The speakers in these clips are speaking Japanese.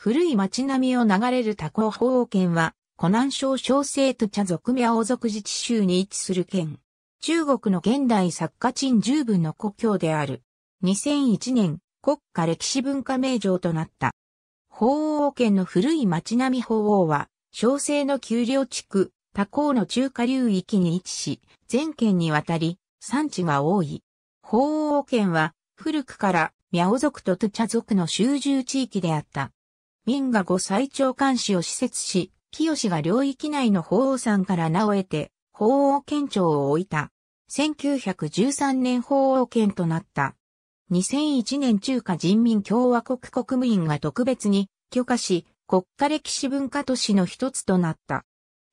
古い町並みを流れる多古法県は、湖南省小生都茶族苗族自治州に位置する県。中国の現代作家陳十分の故郷である。2001年、国家歴史文化名城となった。法王県の古い町並み法王は、小生の丘陵地区、多港の中華流域に位置し、全県にわたり、産地が多い。法王県は、古くから、苗族とトゥ茶族の集中地域であった。民が御最長監視を施設し、清が領域内の法王山から名を得て、法王県庁を置いた。1913年法王県となった。2001年中華人民共和国国務院が特別に許可し、国家歴史文化都市の一つとなった。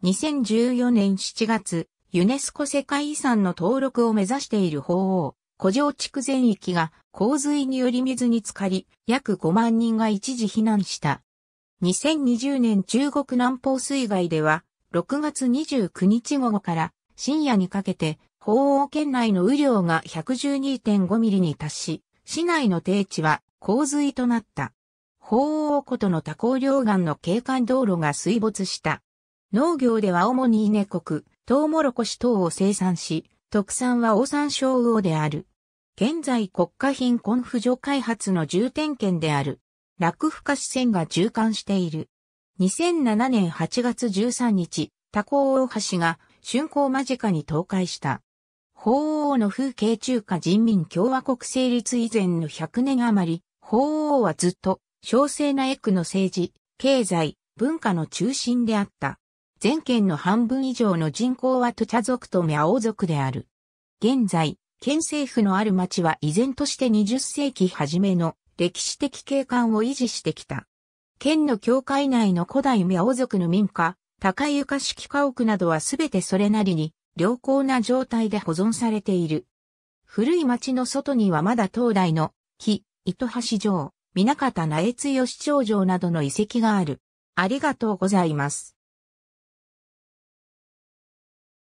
2014年7月、ユネスコ世界遺産の登録を目指している法王、古城地区全域が洪水により水に浸かり、約5万人が一時避難した。2020年中国南方水害では、6月29日午後から深夜にかけて、法凰県内の雨量が112.5ミリに達し、市内の低地は洪水となった。法凰湖との多港両岸の景観道路が水没した。農業では主に稲国、トウモロコシ等を生産し、特産はオ山ウ魚である。現在国家品根扶助開発の重点県である。落府下支線が中間している。2007年8月13日、多幸大橋が竣工間近に倒壊した。法王の風景中華人民共和国成立以前の100年余り、法王はずっと、小生なエクの政治、経済、文化の中心であった。全県の半分以上の人口はトチャ族と苗ャ族である。現在、県政府のある町は依然として20世紀初めの歴史的景観を維持してきた。県の境界内の古代苗族の民家、高床式家屋などはすべてそれなりに良好な状態で保存されている。古い町の外にはまだ東大の木、糸橋城、南方苗津吉長城などの遺跡がある。ありがとうございます。